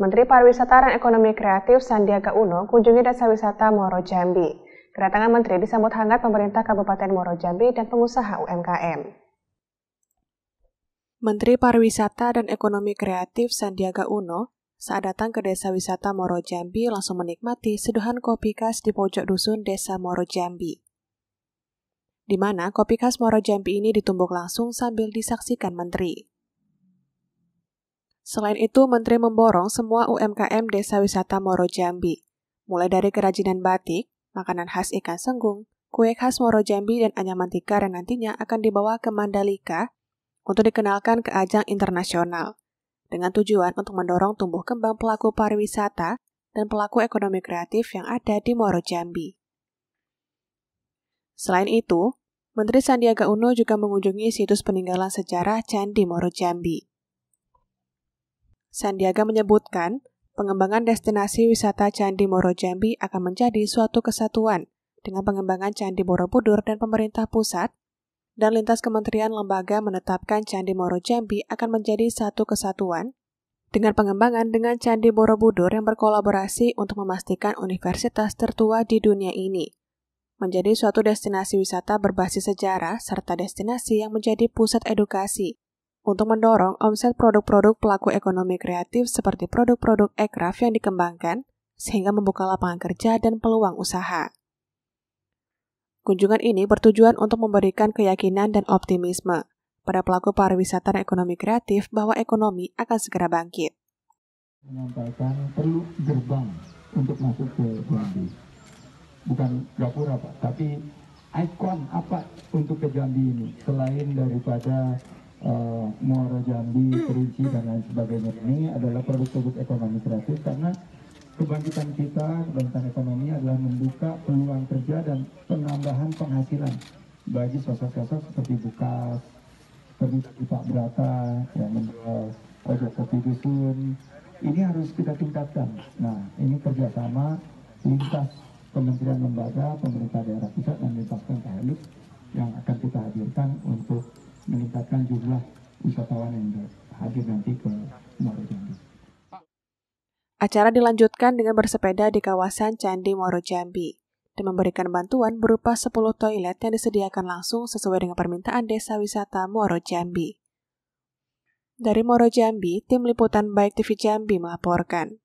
Menteri Pariwisata dan Ekonomi Kreatif Sandiaga Uno kunjungi desa wisata Moro Jambi. Kedatangan Menteri disambut hangat pemerintah Kabupaten Moro Jambi dan pengusaha UMKM. Menteri Pariwisata dan Ekonomi Kreatif Sandiaga Uno saat datang ke desa wisata Moro Jambi langsung menikmati seduhan kopi khas di pojok dusun desa Moro Jambi. Di mana kopi khas Moro Jambi ini ditumbuk langsung sambil disaksikan menteri. Selain itu, Menteri memborong semua UMKM Desa Wisata Moro Jambi, mulai dari kerajinan batik, makanan khas ikan senggung, kue khas Moro Jambi dan anyaman tikar yang nantinya akan dibawa ke Mandalika untuk dikenalkan ke ajang internasional, dengan tujuan untuk mendorong tumbuh kembang pelaku pariwisata dan pelaku ekonomi kreatif yang ada di Moro Jambi. Selain itu, Menteri Sandiaga Uno juga mengunjungi situs peninggalan sejarah Candi Moro Jambi. Sandiaga menyebutkan, pengembangan destinasi wisata Candi Moro Jambi akan menjadi suatu kesatuan dengan pengembangan Candi Borobudur dan pemerintah pusat, dan lintas kementerian lembaga menetapkan Candi Moro Jambi akan menjadi satu kesatuan dengan pengembangan dengan Candi Borobudur yang berkolaborasi untuk memastikan universitas tertua di dunia ini menjadi suatu destinasi wisata berbasis sejarah serta destinasi yang menjadi pusat edukasi untuk mendorong omset produk-produk pelaku ekonomi kreatif seperti produk-produk ekraf yang dikembangkan, sehingga membuka lapangan kerja dan peluang usaha. Kunjungan ini bertujuan untuk memberikan keyakinan dan optimisme pada pelaku pariwisata dan ekonomi kreatif bahwa ekonomi akan segera bangkit. Menyampaikan perlu gerbang untuk masuk ke Jambi. Bukan Gapura, Pak, tapi ikon apa untuk ke Jambi ini selain daripada uh, Muara Jambi, Kerinci dan lain sebagainya ini adalah produk-produk ekonomi kreatif karena kebangkitan kita, kebangkitan ekonomi adalah membuka peluang kerja dan penambahan penghasilan bagi sosok-sosok seperti Bukas, seperti Pak Brata yang menjual produk kopi dusun. Ini harus kita tingkatkan. Nah, ini kerjasama lintas kementerian lembaga pemerintah daerah jumlah wisatawan yang hadir nanti ke Jambi. Acara dilanjutkan dengan bersepeda di kawasan Candi Moro Jambi dan memberikan bantuan berupa 10 toilet yang disediakan langsung sesuai dengan permintaan Desa Wisata Moro Jambi. Dari Moro Jambi, tim liputan Baik TV Jambi melaporkan.